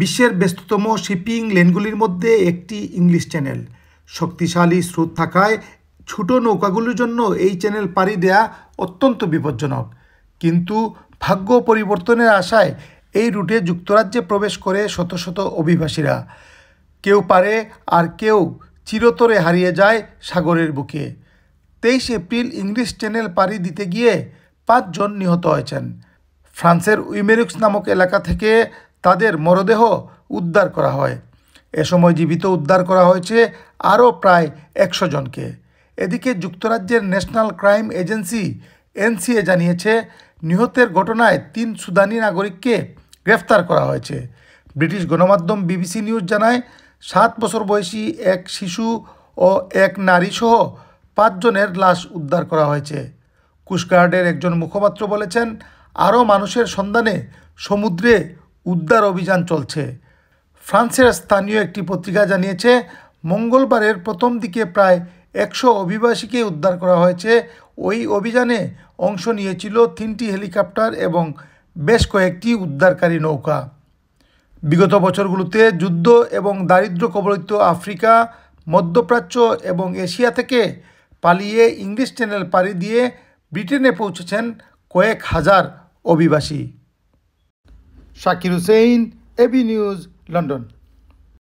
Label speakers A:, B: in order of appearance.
A: বিশ্বের ব্যস্ততম শিপিং লেনগুলির মধ্যে একটি ইংলিশ চ্যানেল শক্তিশালী স্রোত থাকায় ছোট নৌকাগুলির জন্য এই চ্যানেল পাড়ি দেয়া অত্যন্ত বিপজ্জনক কিন্তু ভাগ্য পরিবর্তনের আশায় এই রুটে যুক্তরাজ্যে প্রবেশ করে শত শত অভিবাসীরা কেউ পারে আর কেউ চিরতরে হারিয়ে যায় সাগরের বুকে তেইশ এপ্রিল ইংলিশ চ্যানেল পাড়ি দিতে গিয়ে পাঁচজন নিহত হয়েছেন ফ্রান্সের উইমেরিক্স নামক এলাকা থেকে তাদের মরদেহ উদ্ধার করা হয় এ সময় জীবিত উদ্ধার করা হয়েছে আরও প্রায় একশো জনকে এদিকে যুক্তরাজ্যের ন্যাশনাল ক্রাইম এজেন্সি এনসিএ জানিয়েছে নিহতের ঘটনায় তিন সুদানি নাগরিককে গ্রেফতার করা হয়েছে ব্রিটিশ গণমাধ্যম বিবিসি নিউজ জানায় সাত বছর বয়সী এক শিশু ও এক নারীসহ পাঁচজনের লাশ উদ্ধার করা হয়েছে কুস্টগার্ডের একজন মুখপাত্র বলেছেন আরও মানুষের সন্ধানে সমুদ্রে উদ্ধার অভিযান চলছে ফ্রান্সের স্থানীয় একটি পত্রিকা জানিয়েছে মঙ্গলবারের প্রথম দিকে প্রায় একশো অভিবাসীকে উদ্ধার করা হয়েছে ওই অভিযানে অংশ নিয়েছিল তিনটি হেলিকপ্টার এবং বেশ কয়েকটি উদ্ধারকারী নৌকা বিগত বছরগুলোতে যুদ্ধ এবং দারিদ্র কবলিত আফ্রিকা মধ্যপ্রাচ্য এবং এশিয়া থেকে পালিয়ে ইংলিশ চ্যানেল পাড়ি দিয়ে ব্রিটেনে পৌঁছেছেন কয়েক হাজার অভিবাসী Shakir Hussain AB news London